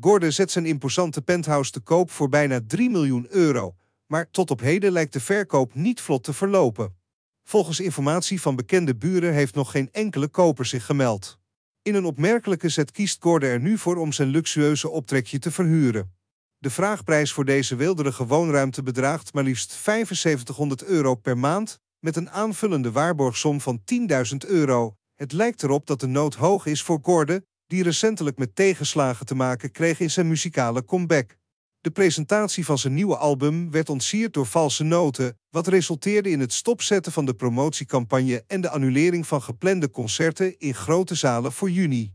Gordon zet zijn imposante penthouse te koop voor bijna 3 miljoen euro, maar tot op heden lijkt de verkoop niet vlot te verlopen. Volgens informatie van bekende buren heeft nog geen enkele koper zich gemeld. In een opmerkelijke zet kiest Gordon er nu voor om zijn luxueuze optrekje te verhuren. De vraagprijs voor deze weelderige woonruimte bedraagt maar liefst 7500 euro per maand, met een aanvullende waarborgsom van 10.000 euro. Het lijkt erop dat de nood hoog is voor Gordon, die recentelijk met tegenslagen te maken kreeg in zijn muzikale comeback. De presentatie van zijn nieuwe album werd ontsierd door valse noten, wat resulteerde in het stopzetten van de promotiecampagne en de annulering van geplande concerten in grote zalen voor juni.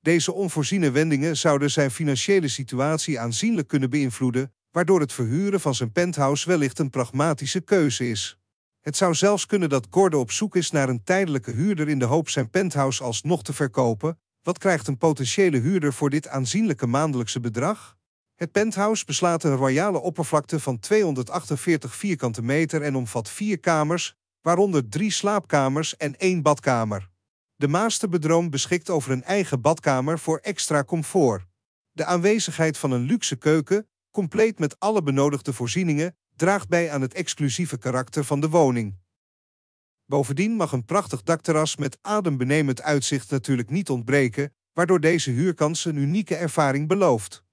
Deze onvoorziene wendingen zouden zijn financiële situatie aanzienlijk kunnen beïnvloeden, waardoor het verhuren van zijn penthouse wellicht een pragmatische keuze is. Het zou zelfs kunnen dat Gordon op zoek is naar een tijdelijke huurder in de hoop zijn penthouse alsnog te verkopen, wat krijgt een potentiële huurder voor dit aanzienlijke maandelijkse bedrag? Het penthouse beslaat een royale oppervlakte van 248 vierkante meter en omvat vier kamers, waaronder drie slaapkamers en één badkamer. De masterbedroom beschikt over een eigen badkamer voor extra comfort. De aanwezigheid van een luxe keuken, compleet met alle benodigde voorzieningen, draagt bij aan het exclusieve karakter van de woning. Bovendien mag een prachtig dakterras met adembenemend uitzicht natuurlijk niet ontbreken, waardoor deze huurkans een unieke ervaring belooft.